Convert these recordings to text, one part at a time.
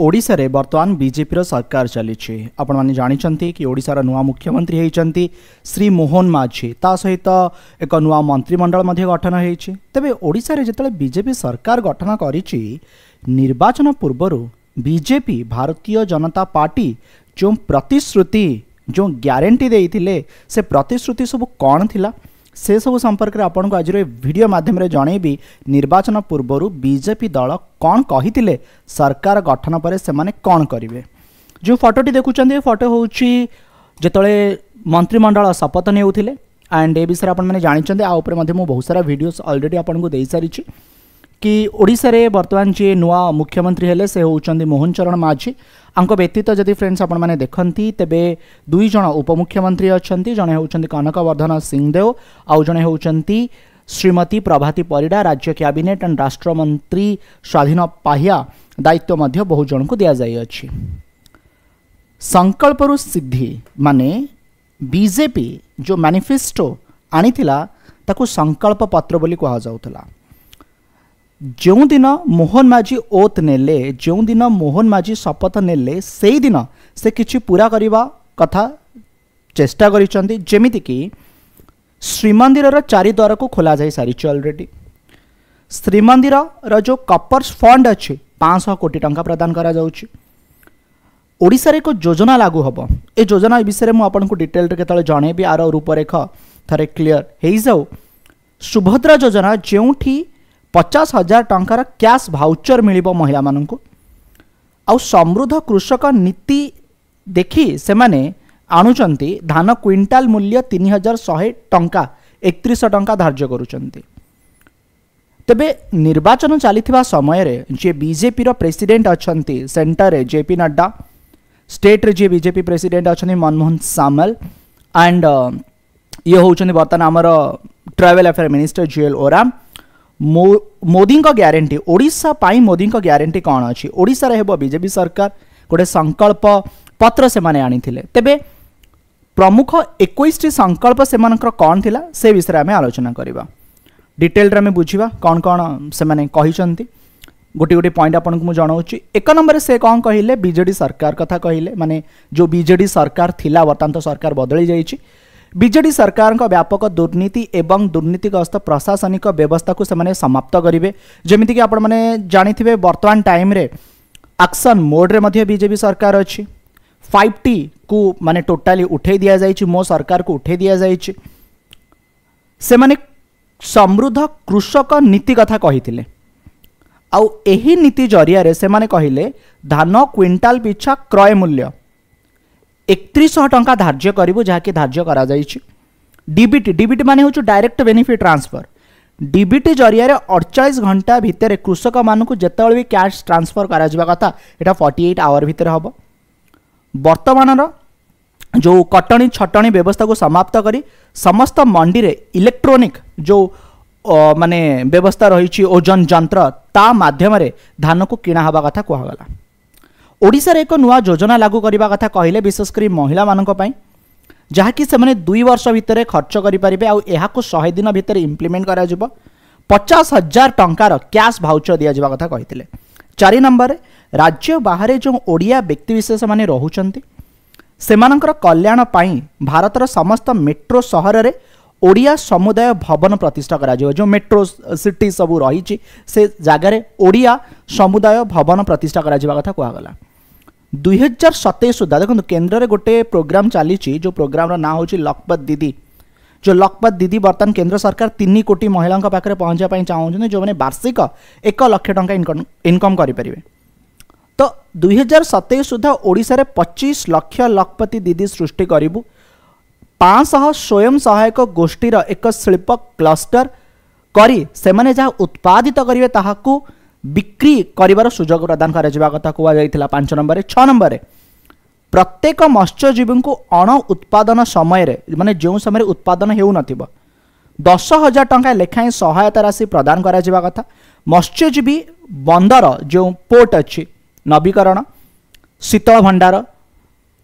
ଓଡ଼ିଶାରେ ବର୍ତ୍ତମାନ ବିଜେପିର ସରକାର ଚାଲିଛି ଆପଣମାନେ ଜାଣିଛନ୍ତି କି ଓଡ଼ିଶାର ନୂଆ ମୁଖ୍ୟମନ୍ତ୍ରୀ ହୋଇଛନ୍ତି ଶ୍ରୀ ମୋହନ ମାଝି ତା ସହିତ ଏକ ନୂଆ ମନ୍ତ୍ରିମଣ୍ଡଳ ମଧ୍ୟ ଗଠନ ହୋଇଛି ତେବେ ଓଡ଼ିଶାରେ ଯେତେବେଳେ ବିଜେପି ସରକାର ଗଠନ କରିଛି ନିର୍ବାଚନ ପୂର୍ବରୁ ବିଜେପି ଭାରତୀୟ ଜନତା ପାର୍ଟି ଯେଉଁ ପ୍ରତିଶ୍ରୁତି ଯେଉଁ ଗ୍ୟାରେଣ୍ଟି ଦେଇଥିଲେ ସେ ପ୍ରତିଶ୍ରୁତି ସବୁ କ'ଣ ଥିଲା ᱥეᱥᱚᱵ સંપर्क रे આપણকো আজিৰ এই ভিডিঅ মাধ্যমৰে জনায়েবি নিৰ্বাচন পূৰ্বৰু বিজেপি দল কোন কহিtile সরকার গঠন পরে সেমানে কোন কৰিবে যো ফটোটি দেখোচন্তি ফটো হৈছি যেতলে মন্ত্রী মণ্ডলা শপথ নেউtile এণ্ড এ বিষয়ৰ आपण মানে জানিচন্তি আ ওপৰৰ মাজে ম বহুত সৰা ভিডিঅ' অল্ৰেডি आपणকো দেই সারিচু କି ଓଡ଼ିଶାରେ ବର୍ତ୍ତମାନ ଯିଏ ନୂଆ ମୁଖ୍ୟମନ୍ତ୍ରୀ ହେଲେ ସେ ହେଉଛନ୍ତି ମୋହନ ଚରଣ ମାଝୀ ଆଙ୍କ ବ୍ୟତୀତ ଯଦି ଫ୍ରେଣ୍ଡସ୍ ଆପଣମାନେ ଦେଖନ୍ତି ତେବେ ଦୁଇ ଜଣ ଉପମୁଖ୍ୟମନ୍ତ୍ରୀ ଅଛନ୍ତି ଜଣେ ହେଉଛନ୍ତି କନକବର୍ଦ୍ଧନ ସିଂଦେଓ ଆଉ ଜଣେ ହେଉଛନ୍ତି ଶ୍ରୀମତୀ ପ୍ରଭାତୀ ପରିଡ଼ା ରାଜ୍ୟ କ୍ୟାବିନେଟ୍ ଆଣ୍ଡ ରାଷ୍ଟ୍ରମନ୍ତ୍ରୀ ସ୍ୱାଧୀନ ପାହିଆ ଦାୟିତ୍ୱ ମଧ୍ୟ ବହୁ ଜଣଙ୍କୁ ଦିଆଯାଇଅଛି ସଂକଳ୍ପରୁ ସିଦ୍ଧି ମାନେ ବିଜେପି ଯେଉଁ ମ୍ୟାନିଫେଷ୍ଟୋ ଆଣିଥିଲା ତାକୁ ସଂକଳ୍ପ ପତ୍ର ବୋଲି କୁହାଯାଉଥିଲା ଯେଉଁଦିନ ମୋହନ ମାଝୀ ଓଥ୍ ନେଲେ ଯେଉଁଦିନ ମୋହନ ମାଝୀ ଶପଥ ନେଲେ ସେଇଦିନ ସେ କିଛି ପୁରା କରିବା କଥା ଚେଷ୍ଟା କରିଛନ୍ତି ଯେମିତିକି ଶ୍ରୀମନ୍ଦିରର ଚାରି ଦ୍ୱାରକୁ ଖୋଲାଯାଇସାରିଛି ଅଲରେଡ଼ି ଶ୍ରୀମନ୍ଦିରର ଯେଉଁ କପର୍ସ ଫଣ୍ଡ ଅଛି ପାଞ୍ଚଶହ କୋଟି ଟଙ୍କା ପ୍ରଦାନ କରାଯାଉଛି ଓଡ଼ିଶାରେ ଏକ ଯୋଜନା ଲାଗୁ ହେବ ଏ ଯୋଜନା ବିଷୟରେ ମୁଁ ଆପଣଙ୍କୁ ଡିଟେଲରେ କେତେବେଳେ ଜଣେଇବି ଆର ରୂପରେଖ ଥରେ କ୍ଲିଅର ହେଇଯାଉ ସୁଭଦ୍ରା ଯୋଜନା ଯେଉଁଠି ପଚାଶ ହଜାର ଟଙ୍କାର କ୍ୟାସ୍ ଭାଉଚର୍ ମିଳିବ ମହିଳାମାନଙ୍କୁ ଆଉ ସମୃଦ୍ଧ କୃଷକ ନୀତି ଦେଖି ସେମାନେ ଆଣୁଛନ୍ତି ଧାନ କ୍ୱିଣ୍ଟାଲ ମୂଲ୍ୟ ତିନି ହଜାର ଶହେ ଟଙ୍କା ଏକତିରିଶହ ଟଙ୍କା ଧାର୍ଯ୍ୟ କରୁଛନ୍ତି ତେବେ ନିର୍ବାଚନ ଚାଲିଥିବା ସମୟରେ ଯିଏ ବିଜେପିର ପ୍ରେସିଡେଣ୍ଟ ଅଛନ୍ତି ସେଣ୍ଟରରେ ଜେପି ନଡ୍ଡା ଷ୍ଟେଟ୍ରେ ଯିଏ ବିଜେପି ପ୍ରେସିଡେଣ୍ଟ ଅଛନ୍ତି ମନମୋହନ ସାମଲ ଆଣ୍ଡ ଇଏ ହେଉଛନ୍ତି ବର୍ତ୍ତମାନ ଆମର tribal affair minister Jual Oram Modi guarantee ओडा मोदी ग्यारंटी कौन अच्छी ओडार होजेपी सरकार गोटे संकल्प पत्र से आनी तेरे प्रमुख एक संकल्प से कौन थी से विषय आम आलोचना करवा डिटेल आम बुझा कौन कौन से गोटे गोटे पॉइंट आपन को जनाऊँ एक नंबर से कौन कहले बीजेडी सरकार कथा कहले माने जो बीजेडी सरकार थिला वर्तमान तो सरकार बदली जाइए विजेडी सरकार व्यापक दुर्नीति दुर्नीतिग्रस्त प्रशासनिक व्यवस्था को समाप्त करेंगे जमीक आपने जाथे बर्तमान टाइम आक्सन मोड्रेजे सरकार अच्छी फाइव टी को मानने टोटाली उठे दि जा मो सरकार को उठे दि जाने समृद्ध कृषक नीति कथा कही आई नीति जरिया से कहले धान क्विंटाल पिछा क्रय मूल्य एक टाँह धार्ज करूँ जहाँकि धार्ज कर डिबिट मान हूँ डायरेक्ट बेनिफिट ट्रांसफर डिबिट जरिया अड़चाई घंटा भितर कृषक मानक जिते भी क्या ट्रांसफर करता यहाँ फर्टी एट आवर भितर हम बर्तमान जो कटनी छटणी व्यवस्था को समाप्त कर समस्त मंडी में इलेक्ट्रोनिक जो मानने व्यवस्था रही ओजन जंत्र धान को किणा हवा कथा कहगला ଓଡ଼ିଶାରେ ଏକ ନୂଆ ଯୋଜନା ଲାଗୁ କରିବା କଥା କହିଲେ ବିଶେଷ କରି ମହିଳାମାନଙ୍କ ପାଇଁ ଯାହାକି ସେମାନେ ଦୁଇ ବର୍ଷ ଭିତରେ ଖର୍ଚ୍ଚ କରିପାରିବେ ଆଉ ଏହାକୁ ଶହେ ଦିନ ଭିତରେ ଇମ୍ପ୍ଲିମେଣ୍ଟ କରାଯିବ ପଚାଶ ହଜାର ଟଙ୍କାର କ୍ୟାସ୍ ଭାଉଚର ଦିଆଯିବା କଥା କହିଥିଲେ ଚାରି ନମ୍ବରରେ ରାଜ୍ୟ ବାହାରେ ଯେଉଁ ଓଡ଼ିଆ ବ୍ୟକ୍ତିବିଶେଷମାନେ ରହୁଛନ୍ତି ସେମାନଙ୍କର କଲ୍ୟାଣ ପାଇଁ ଭାରତର ସମସ୍ତ ମେଟ୍ରୋ ସହରରେ ଓଡ଼ିଆ ସମୁଦାୟ ଭବନ ପ୍ରତିଷ୍ଠା କରାଯିବ ଯେଉଁ ମେଟ୍ରୋ ସିଟି ସବୁ ରହିଛି ସେ ଜାଗାରେ ଓଡ଼ିଆ ସମୁଦାୟ ଭବନ ପ୍ରତିଷ୍ଠା କରାଯିବା କଥା କୁହାଗଲା दुई हजार सतैश सुधा देखो केन्द्र गोटे प्रोग्राम चली प्रोग्राम ना हूँ लखपत दीदी जो लखपत दीदी बर्तमान केन्द्र सरकार तीन कोटी महिला पाखे पहुँचापी चाहूँ जो मैंने वार्षिक एक लक्ष टा इनकम करेंगे तो दुई हजार सतैश सुधा ओडार पचीस लक्ष लखपति दीदी सृष्टि करू पाँचशह स्वयं सहायक गोष्ठीर एक शिल्प क्लस्टर କରି ସେମାନେ ଯାହା ଉତ୍ପାଦିତ କରିବେ বিক্রি করিবার সুযোগ প্রদান করা যেবা কথা কোয়া যাইতিলা 5 নম্বরে 6 নম্বরে প্রত্যেক মশ্চজীবونکو অণ উৎপাদন সময়রে মানে যেউ সময় উৎপাদন হেউ নাতিব 10000 টাকা লেখাই সহায়তা রাশি প্রদান করা যাইবা কথা মশ্চজীবী ব ンダー যেউ পোর্ট আছে নবীকরণ শীতল ভান্ডার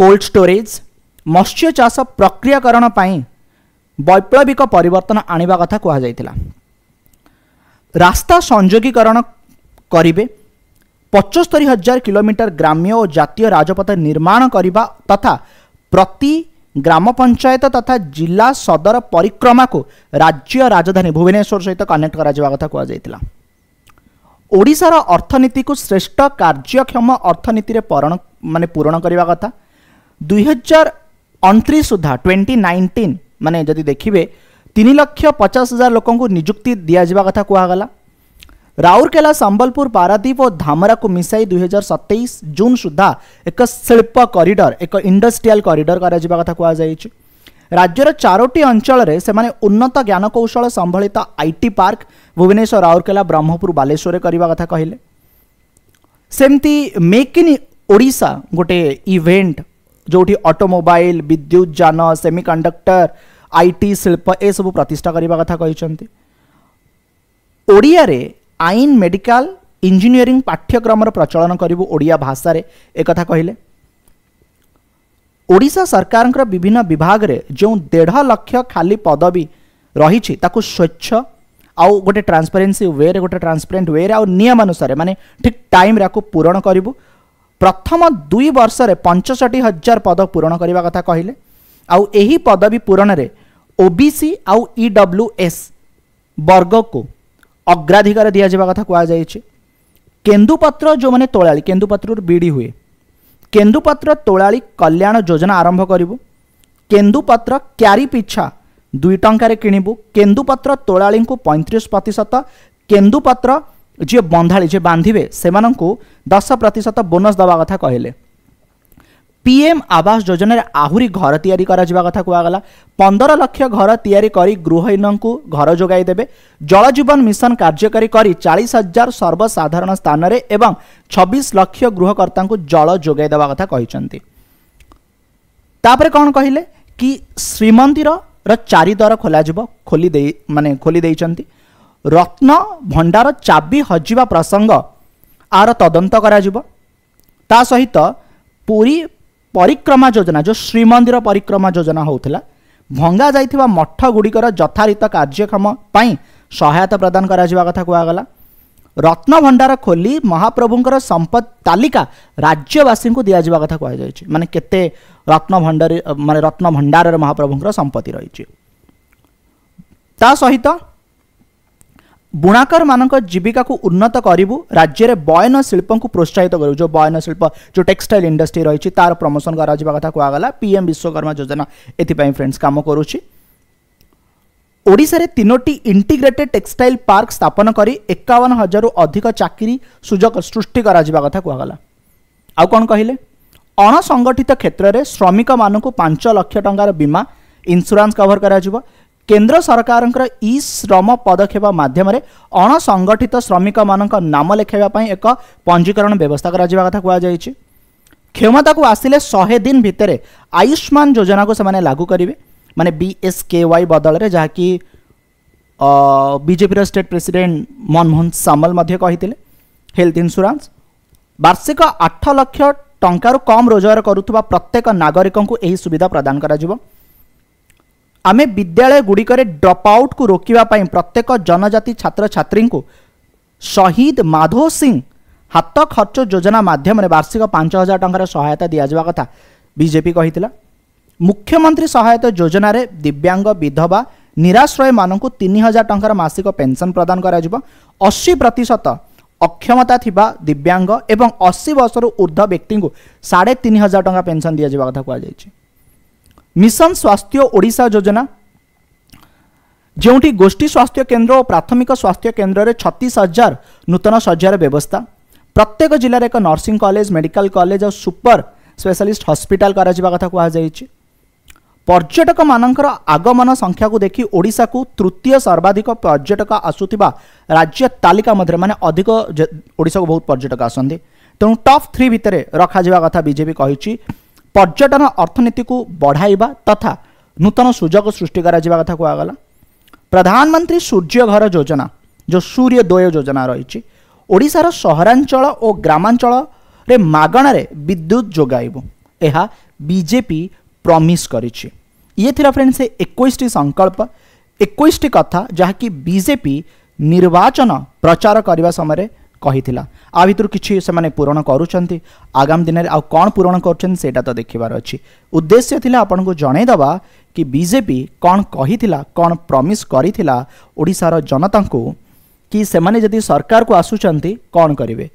কোল্ড স্টোরেজ মশ্চীয় চাষা প্রক্রিয়াকরণ পাই বৈপ্লবিক পরিবর্তন আনিবা কথা কোয়া যাইতিলা রাস্তা সংযোগীকরণ करे पचस्तरी हजार किलोमीटर ग्राम्य और जितिय राजपथ निर्माण करने तथा प्रति ग्राम पंचायत तथा जिला सदर परिक्रमा को राज्य राजधानी भुवनेश्वर सहित तो कनेक्ट कराशार अर्थनीति को श्रेष्ठ कार्यक्षम अर्थनीति मान पूरण करने कथा हजार अंतरी सुधा ट्वेंटी नाइंटीन मानते देखिए तीन लक्ष पचास हजार लोक निजुक्ति दिजा कथा कहगला ରାଉରକେଲା ସମ୍ବଲପୁର ପାରାଦ୍ୱୀପ ଓ ଧାମରାକୁ ମିଶାଇ ଦୁଇହଜାର ସତେଇଶ ଜୁନ୍ ସୁଦ୍ଧା ଏକ ଶିଳ୍ପ କରିଡର ଏକ ଇଣ୍ଡଷ୍ଟ୍ରିଆଲ କରିଡର କରାଯିବା କଥା କୁହାଯାଇଛି ରାଜ୍ୟର ଚାରୋଟି ଅଞ୍ଚଳରେ ସେମାନେ ଉନ୍ନତ ଜ୍ଞାନକୌଶଳ ସମ୍ବଳିତ ଆଇଟି ପାର୍କ ଭୁବନେଶ୍ୱର ରାଉରକେଲା ବ୍ରହ୍ମପୁର ବାଲେଶ୍ୱରରେ କରିବା କଥା କହିଲେ ସେମିତି ମେକ୍ ଇନ୍ ଓଡ଼ିଶା ଗୋଟେ ଇଭେଣ୍ଟ ଯେଉଁଠି ଅଟୋମୋବାଇଲ ବିଦ୍ୟୁତ ଯାନ ସେମିକଣ୍ଡକ୍ଟର ଆଇଟି ଶିଳ୍ପ ଏସବୁ ପ୍ରତିଷ୍ଠା କରିବା କଥା କହିଛନ୍ତି ଓଡ଼ିଆରେ ଆଇନ ମେଡ଼ିକାଲ ଇଞ୍ଜିନିୟରିଂ ପାଠ୍ୟକ୍ରମର ପ୍ରଚଳନ କରିବୁ ଓଡ଼ିଆ ଭାଷାରେ ଏକଥା କହିଲେ ଓଡ଼ିଶା ସରକାରଙ୍କର ବିଭିନ୍ନ ବିଭାଗରେ ଯେଉଁ ଦେଢ଼ ଲକ୍ଷ ଖାଲି ପଦବୀ ରହିଛି ତାକୁ ସ୍ୱଚ୍ଛ ଆଉ ଗୋଟେ ଟ୍ରାନ୍ସପାରେନ୍ସି ୱେରେ ଗୋଟେ ଟ୍ରାନ୍ସପାରେଣ୍ଟ ୱେରେ ଆଉ ନିୟମାନୁସାରେ ମାନେ ଠିକ୍ ଟାଇମ୍ରେ ଆକୁ ପୂରଣ କରିବୁ ପ୍ରଥମ ଦୁଇ ବର୍ଷରେ ପଞ୍ଚଷଠି ହଜାର ପଦ ପୂରଣ କରିବା କଥା କହିଲେ ଆଉ ଏହି ପଦବୀ ପୂରଣରେ ଓବିସି ଆଉ ଇଡବ୍ଲ୍ୟୁଏସ୍ ବର୍ଗକୁ ଅଗ୍ରାଧିକାର ଦିଆଯିବା କଥା କୁହାଯାଇଛି କେନ୍ଦୁପତ୍ର ଯେଉଁମାନେ ତୋଳାଳି କେନ୍ଦୁପତ୍ରରୁ ବିଡ଼ି ହୁଏ କେନ୍ଦୁପତ୍ର ତୋଳାଳି କଲ୍ୟାଣ ଯୋଜନା ଆରମ୍ଭ କରିବୁ କେନ୍ଦୁପତ୍ର କ୍ୟାରି ପିଛା ଦୁଇ ଟଙ୍କାରେ କିଣିବୁ କେନ୍ଦୁପତ୍ର ତୋଳାଳିଙ୍କୁ ପଇଁତିରିଶ ପ୍ରତିଶତ କେନ୍ଦୁପତ୍ର ଯିଏ ବନ୍ଧାଳି ଯିଏ ବାନ୍ଧିବେ ସେମାନଙ୍କୁ ଦଶ ପ୍ରତିଶତ ବୋନସ୍ ଦେବା କଥା କହିଲେ পিএম আবাস যোজনার আহুরি ঘর তৈরি করা কথা কুয়াগলা পনের লক্ষ ঘর তৈরি করে গৃহহীনকু ঘর যোগাই দেবে জলজীবন মিশন কার্যকরী করে চাশ হাজার সর্বসাধারণ স্থানরে এবং ছবিশ লক্ষ গৃহকর্তা জল যোগাই দেওয়া কথা কিন্তু তাপরে কণ কহিলে কি শ্রীমন্দির চারিদ্বার খোলাযিব খোলি মানে খোলি দিয়েছেন রত্ন ভণ্ডার চাবি হজিবা প্রসঙ্গ আর তদন্ত করা তা সহিত পুরী ପରିକ୍ରମା ଯୋଜନା ଯେଉଁ ଶ୍ରୀମନ୍ଦିର ପରିକ୍ରମା ଯୋଜନା ହେଉଥିଲା ଭଙ୍ଗା ଯାଇଥିବା ମଠ ଗୁଡ଼ିକର ଯଥାରିତ କାର୍ଯ୍ୟକ୍ଷମ ପାଇଁ ସହାୟତା ପ୍ରଦାନ କରାଯିବା କଥା କୁହାଗଲା ରତ୍ନଭଣ୍ଡାର ଖୋଲି ମହାପ୍ରଭୁଙ୍କର ସମ୍ପଦ ତାଲିକା ରାଜ୍ୟବାସୀଙ୍କୁ ଦିଆଯିବା କଥା କୁହାଯାଇଛି ମାନେ କେତେ ରତ୍ନଭଣ୍ଡାରୀ ମାନେ ରତ୍ନଭଣ୍ଡାରରେ ମହାପ୍ରଭୁଙ୍କର ସମ୍ପତ୍ତି ରହିଛି ତା ସହିତ ବୁଣାକାରମାନଙ୍କ ଜୀବିକାକୁ ଉନ୍ନତ କରିବୁ ରାଜ୍ୟରେ ବୟନ ଶିଳ୍ପଙ୍କୁ ପ୍ରୋତ୍ସାହିତ କରିବୁ ଯେଉଁ ବୟନ ଶିଳ୍ପ ଯେଉଁ ଟେକ୍ସଟାଇଲ୍ ଇଣ୍ଡଷ୍ଟ୍ରି ରହିଛି ତାର ପ୍ରମୋସନ୍ କରାଯିବା କଥା କୁହାଗଲା ପିଏମ୍ ବିଶ୍ୱକର୍ମା ଯୋଜନା ଏଥିପାଇଁ ଫ୍ରେଣ୍ଡସ୍ କାମ କରୁଛି ଓଡ଼ିଶାରେ ତିନୋଟି ଇଣ୍ଟିଗ୍ରେଟେଡ୍ ଟେକ୍ସଟାଇଲ୍ ପାର୍କ ସ୍ଥାପନ କରି ଏକାବନ ହଜାରରୁ ଅଧିକ ଚାକିରି ସୁଯୋଗ ସୃଷ୍ଟି କରାଯିବା କଥା କୁହାଗଲା ଆଉ କ'ଣ କହିଲେ ଅଣସଂଗଠିତ କ୍ଷେତ୍ରରେ ଶ୍ରମିକମାନଙ୍କୁ ପାଞ୍ଚ ଲକ୍ଷ ଟଙ୍କାର ବୀମା ଇନ୍ସୁରାନ୍ସ କଭର କରାଯିବ କେନ୍ଦ୍ର ସରକାରଙ୍କର ଇ ଶ୍ରମ ପଦକ୍ଷେପ ମାଧ୍ୟମରେ ଅଣସଂଗଠିତ ଶ୍ରମିକମାନଙ୍କ ନାମ ଲେଖାଇବା ପାଇଁ ଏକ ପଞ୍ଜୀକରଣ ବ୍ୟବସ୍ଥା କରାଯିବା କଥା କୁହାଯାଇଛି କ୍ଷମତାକୁ ଆସିଲେ ଶହେ ଦିନ ଭିତରେ ଆୟୁଷ୍ମାନ ଯୋଜନାକୁ ସେମାନେ ଲାଗୁ କରିବେ ମାନେ ବିଏସ୍କେୱାଇ ବଦଳରେ ଯାହାକି ବିଜେପିର ଷ୍ଟେଟ୍ ପ୍ରେସିଡେଣ୍ଟ ମନମୋହନ ସାମଲ ମଧ୍ୟ କହିଥିଲେ ହେଲ୍ଥ ଇନ୍ସୁରାନ୍ସ ବାର୍ଷିକ ଆଠ ଲକ୍ଷ ଟଙ୍କାରୁ କମ୍ ରୋଜଗାର କରୁଥିବା ପ୍ରତ୍ୟେକ ନାଗରିକଙ୍କୁ ଏହି ସୁବିଧା ପ୍ରଦାନ କରାଯିବ आमे विद्यालय गुड़िकर ड्रप आउट को रोकवाई प्रत्येक जनजाति छात्र छात्री को शहीद माधव सिंह हाथ खर्च योजना मध्यम वार्षिक पांच हजार टकर सहायता दिजा कथा ବିଜେପି କହିଥିଲା ମୁଖ୍ୟମନ୍ତ୍ରୀ ସହାୟତା ଯୋଜନାରେ ଦିବ୍ୟାଙ୍ଗ ବିଧବା ନିରାଶ୍ରୟମାନଙ୍କୁ ତିନି ହଜାର ଟଙ୍କାର ମାସିକ ପେନ୍ସନ୍ ପ୍ରଦାନ କରାଯିବ ଅଶୀ ପ୍ରତିଶତ ଅକ୍ଷମତା ଥିବା ଦିବ୍ୟାଙ୍ଗ ଏବଂ ଅଶୀ ବର୍ଷରୁ ଉର୍ଦ୍ଧ୍ୱ ବ୍ୟକ୍ତିଙ୍କୁ ସାଢ଼େ ତିନି ହଜାର ଟଙ୍କା ପେନ୍ସନ୍ ଦିଆଯିବା କଥା କୁହାଯାଇଛି मिशन स्वास्थ्य ओडा योजना जो गोष्ठी स्वास्थ्य केन्द्र और प्राथमिक स्वास्थ्य केन्द्र में छत्तीस हजार नूतन शज्यार व्यवस्था प्रत्येक जिले में एक नर्सी कलेज मेडिकल कलेज और सुपर स्पेशलिस्ट हस्पिटाल कथा कहुई पर्यटक मान आगमन संख्या को देखी ओडा को तृतीय सर्वाधिक पर्यटक आसुवा राज्य तालिका मध्य मैंने अधिक ओडा को बहुत पर्यटक आसती तेणु टप थ्री भितर रखा कथा बीजेपी कही पर्यटन अर्थनीति को बढ़ावा तथा नूतन सुजोग सृष्टि कथा कहगला प्रधानमंत्री सूर्य घर योजना जो सूर्योदय योजना रही ओडार सहरांचल और ग्रामांचल मगणारे विद्युत जगैब यह बीजेपी प्रमिश कर ये फ्रेंड्स एक संकल्प एक कथा जहाँकि बीजेपी निर्वाचन प्रचार करने समय କହିଥିଲା ଆ ଭିତରୁ କିଛି ସେମାନେ ପୂରଣ କରୁଛନ୍ତି ଆଗାମୀ ଦିନରେ ଆଉ କ'ଣ ପୂରଣ କରୁଛନ୍ତି ସେଇଟା ତ ଦେଖିବାର ଅଛି ଉଦ୍ଦେଶ୍ୟ ଥିଲା ଆପଣଙ୍କୁ ଜଣାଇଦେବା କି ବିଜେପି କ'ଣ କହିଥିଲା କ'ଣ ପ୍ରମିସ୍ କରିଥିଲା ଓଡ଼ିଶାର ଜନତାଙ୍କୁ କି ସେମାନେ ଯଦି ସରକାରକୁ ଆସୁଛନ୍ତି କ'ଣ କରିବେ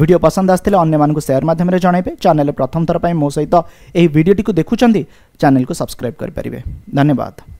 ଭିଡ଼ିଓ ପସନ୍ଦ ଆସିଥିଲେ ଅନ୍ୟମାନଙ୍କୁ ସେୟାର ମାଧ୍ୟମରେ ଜଣାଇବେ ଚ୍ୟାନେଲ୍ ପ୍ରଥମ ଥର ପାଇଁ ମୋ ସହିତ ଏହି ଭିଡ଼ିଓଟିକୁ ଦେଖୁଛନ୍ତି ଚ୍ୟାନେଲ୍କୁ ସବସ୍କ୍ରାଇବ୍ କରିପାରିବେ ଧନ୍ୟବାଦ